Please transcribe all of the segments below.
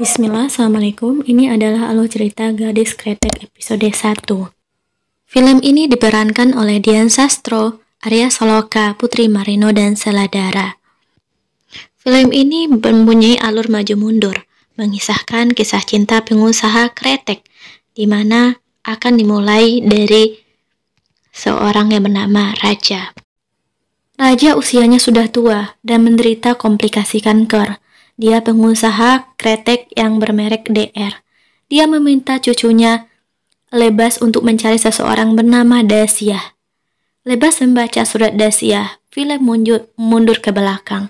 Bismillah, Assalamualaikum. Ini adalah alur cerita Gadis Kretek episode 1. Film ini diperankan oleh Dian Sastro, Arya Saloka, Putri Marino, dan Seladara. Film ini mempunyai alur maju mundur, mengisahkan kisah cinta pengusaha kretek, di mana akan dimulai dari seorang yang bernama Raja. Raja usianya sudah tua dan menderita komplikasi kanker dia pengusaha kretek yang bermerek DR. Dia meminta cucunya Lebas untuk mencari seseorang bernama Dasia. Lebas membaca surat Dasia. Philip mundur, mundur ke belakang.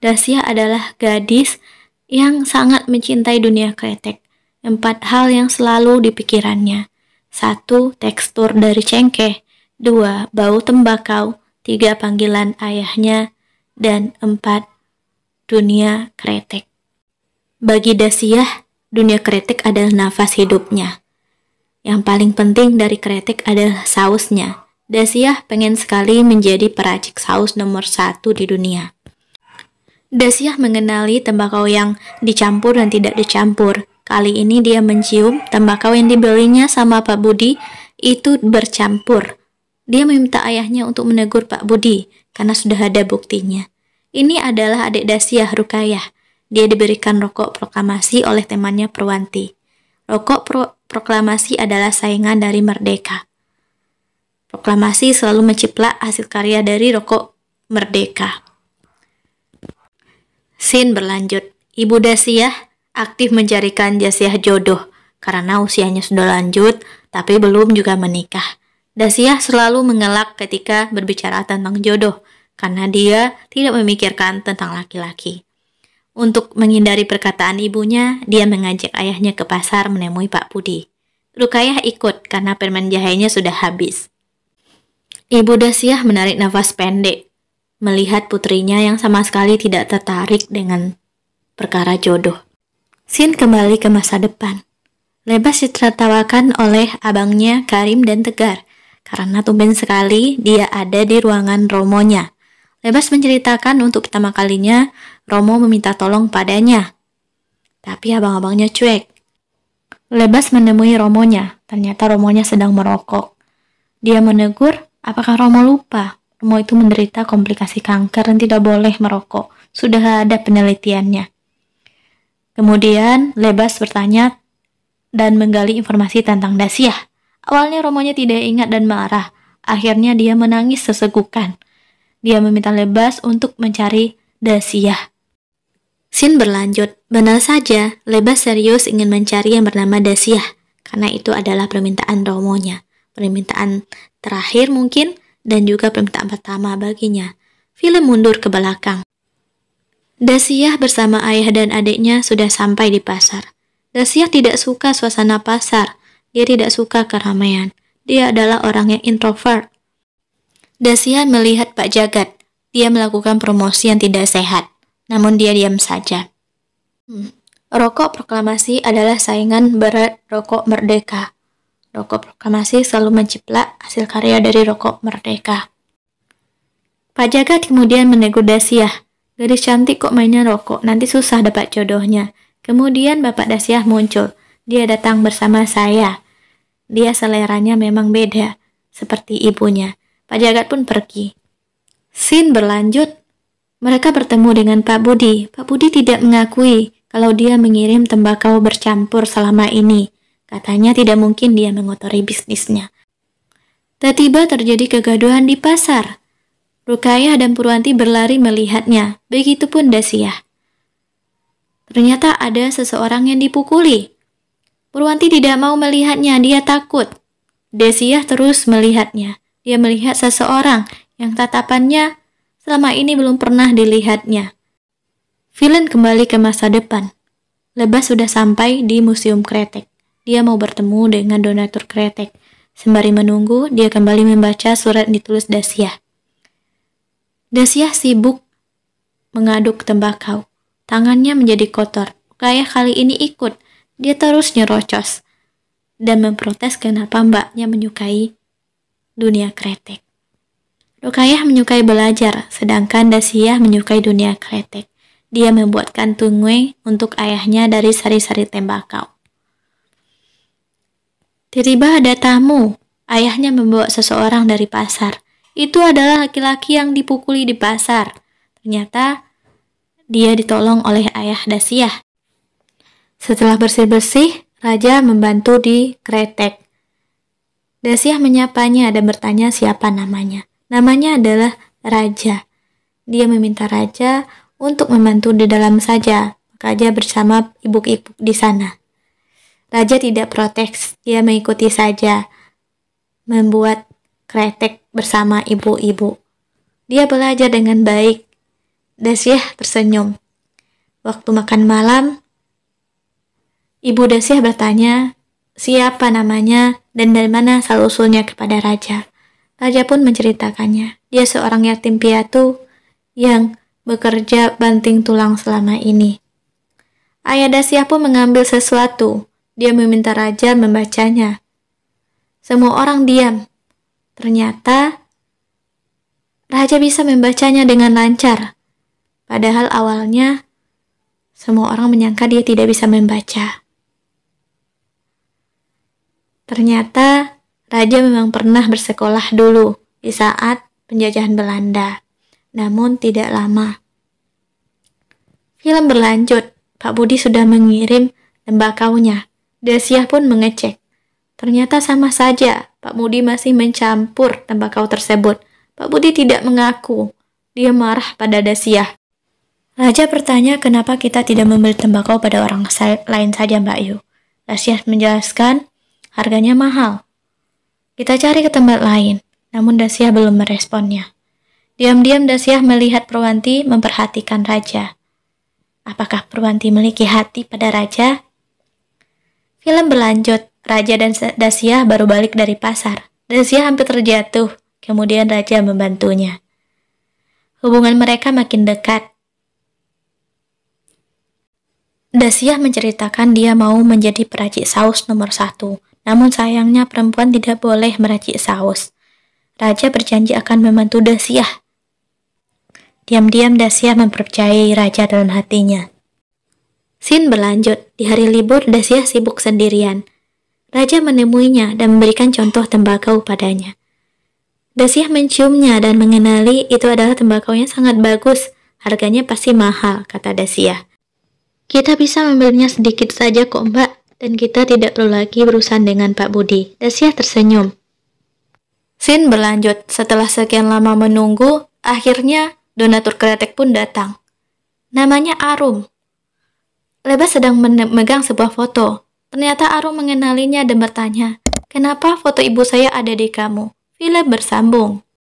Dasia adalah gadis yang sangat mencintai dunia kretek. Empat hal yang selalu dipikirannya: Satu, tekstur dari cengkeh. Dua, bau tembakau. Tiga, panggilan ayahnya. Dan empat, dunia kretek. Bagi Dasiah, dunia kretek adalah nafas hidupnya. Yang paling penting dari kretek adalah sausnya. Dasiah pengen sekali menjadi peracik saus nomor satu di dunia. Dasiah mengenali tembakau yang dicampur dan tidak dicampur. Kali ini dia mencium tembakau yang dibelinya sama Pak Budi itu bercampur. Dia meminta ayahnya untuk menegur Pak Budi karena sudah ada buktinya. Ini adalah adik Dasyah Rukayah. Dia diberikan rokok proklamasi oleh temannya Perwanti. Rokok pro proklamasi adalah saingan dari Merdeka. Proklamasi selalu menciplak hasil karya dari rokok Merdeka. Sin berlanjut. Ibu Dasyah aktif mencarikan Dasyah jodoh karena usianya sudah lanjut tapi belum juga menikah. Dasyah selalu mengelak ketika berbicara tentang jodoh karena dia tidak memikirkan tentang laki-laki. Untuk menghindari perkataan ibunya, dia mengajak ayahnya ke pasar menemui Pak Budi. Rukayah ikut karena permen jahenya sudah habis. Ibu Dasyah menarik nafas pendek, melihat putrinya yang sama sekali tidak tertarik dengan perkara jodoh. Sin kembali ke masa depan. Lebas ditertawakan oleh abangnya Karim dan Tegar, karena tumben sekali dia ada di ruangan Romonya Lebas menceritakan untuk pertama kalinya Romo meminta tolong padanya. Tapi abang-abangnya cuek. Lebas menemui Romonya. Ternyata Romonya sedang merokok. Dia menegur, apakah Romo lupa? Romo itu menderita komplikasi kanker dan tidak boleh merokok. Sudah ada penelitiannya. Kemudian Lebas bertanya dan menggali informasi tentang Dasiah. Awalnya Romonya tidak ingat dan marah. Akhirnya dia menangis sesegukan. Dia meminta Lebas untuk mencari Dasiah. Sin berlanjut, benar saja, Lebas serius ingin mencari yang bernama Dasiah, karena itu adalah permintaan Romonya. Permintaan terakhir mungkin, dan juga permintaan pertama baginya. Film mundur ke belakang. Dasiah bersama ayah dan adiknya sudah sampai di pasar. Dasiah tidak suka suasana pasar. Dia tidak suka keramaian. Dia adalah orang yang introvert. Dasia melihat Pak Jagat. Dia melakukan promosi yang tidak sehat. Namun dia diam saja. Hmm. Rokok proklamasi adalah saingan berat rokok merdeka. Rokok proklamasi selalu menciplak hasil karya dari rokok merdeka. Pak Jagat kemudian menegur Dasiah. Gadis cantik kok mainnya rokok, nanti susah dapat jodohnya. Kemudian Bapak Dasiah muncul. Dia datang bersama saya. Dia seleranya memang beda, seperti ibunya. Pak Jagat pun pergi. Sin berlanjut. Mereka bertemu dengan Pak Budi. Pak Budi tidak mengakui kalau dia mengirim tembakau bercampur selama ini. Katanya tidak mungkin dia mengotori bisnisnya. Tiba-tiba terjadi kegaduhan di pasar. Rukayah dan Purwanti berlari melihatnya, begitupun Dasiah. Ternyata ada seseorang yang dipukuli. Purwanti tidak mau melihatnya, dia takut. Desiah terus melihatnya. Dia melihat seseorang yang tatapannya selama ini belum pernah dilihatnya. Villain kembali ke masa depan. Lebas sudah sampai di Museum Kretek. Dia mau bertemu dengan donatur Kretek. Sembari menunggu, dia kembali membaca surat ditulis Dasyah. Dasyah sibuk mengaduk tembakau. Tangannya menjadi kotor. Kayak kali ini ikut. Dia terus nyerocos dan memprotes kenapa mbaknya menyukai dunia kretek. Rukayah menyukai belajar, sedangkan Dasiah menyukai dunia kretek. Dia membuatkan tungwe untuk ayahnya dari sari-sari tembakau. Tiba ada tamu. Ayahnya membawa seseorang dari pasar. Itu adalah laki-laki yang dipukuli di pasar. Ternyata dia ditolong oleh ayah Dasiah. Setelah bersih-bersih, Raja membantu di kretek. Dasiah menyapanya dan bertanya siapa namanya. Namanya adalah Raja. Dia meminta Raja untuk membantu di dalam saja, Raja bersama ibu-ibu di sana. Raja tidak protes, dia mengikuti saja, membuat kretek bersama ibu-ibu. Dia belajar dengan baik. Dasiah tersenyum. Waktu makan malam, Ibu Dasiah bertanya, siapa namanya dan dari mana asal usulnya kepada raja. Raja pun menceritakannya. Dia seorang yatim piatu yang bekerja banting tulang selama ini. Ayah Dasyah pun mengambil sesuatu. Dia meminta raja membacanya. Semua orang diam. Ternyata raja bisa membacanya dengan lancar. Padahal awalnya semua orang menyangka dia tidak bisa membaca. Ternyata raja memang pernah bersekolah dulu di saat penjajahan Belanda, namun tidak lama. Film berlanjut, Pak Budi sudah mengirim tembakaunya. Desiah pun mengecek. Ternyata sama saja, Pak Budi masih mencampur tembakau tersebut. Pak Budi tidak mengaku. Dia marah pada Desiah. Raja bertanya kenapa kita tidak membeli tembakau pada orang lain saja Mbak Yu. Desiah menjelaskan Harganya mahal. Kita cari ke tempat lain, namun Dasyah belum meresponnya. Diam-diam Dasyah melihat Perwanti memperhatikan Raja. Apakah Perwanti memiliki hati pada Raja? Film berlanjut, Raja dan Dasyah baru balik dari pasar. Dasyah hampir terjatuh, kemudian Raja membantunya. Hubungan mereka makin dekat. Dasyah menceritakan dia mau menjadi peracik saus nomor satu namun sayangnya perempuan tidak boleh meracik saus. Raja berjanji akan membantu Dasyah. Diam-diam Dasyah mempercayai Raja dalam hatinya. Sin berlanjut, di hari libur Dasyah sibuk sendirian. Raja menemuinya dan memberikan contoh tembakau padanya. Dasyah menciumnya dan mengenali itu adalah tembakau yang sangat bagus, harganya pasti mahal, kata Dasyah. Kita bisa membelinya sedikit saja kok mbak, dan kita tidak perlu lagi berurusan dengan Pak Budi. Dasyah tersenyum. Sin berlanjut, setelah sekian lama menunggu, akhirnya donatur kretek pun datang. Namanya Arum. Lebas sedang memegang sebuah foto. Ternyata Arum mengenalinya dan bertanya, Kenapa foto ibu saya ada di kamu? Philip bersambung.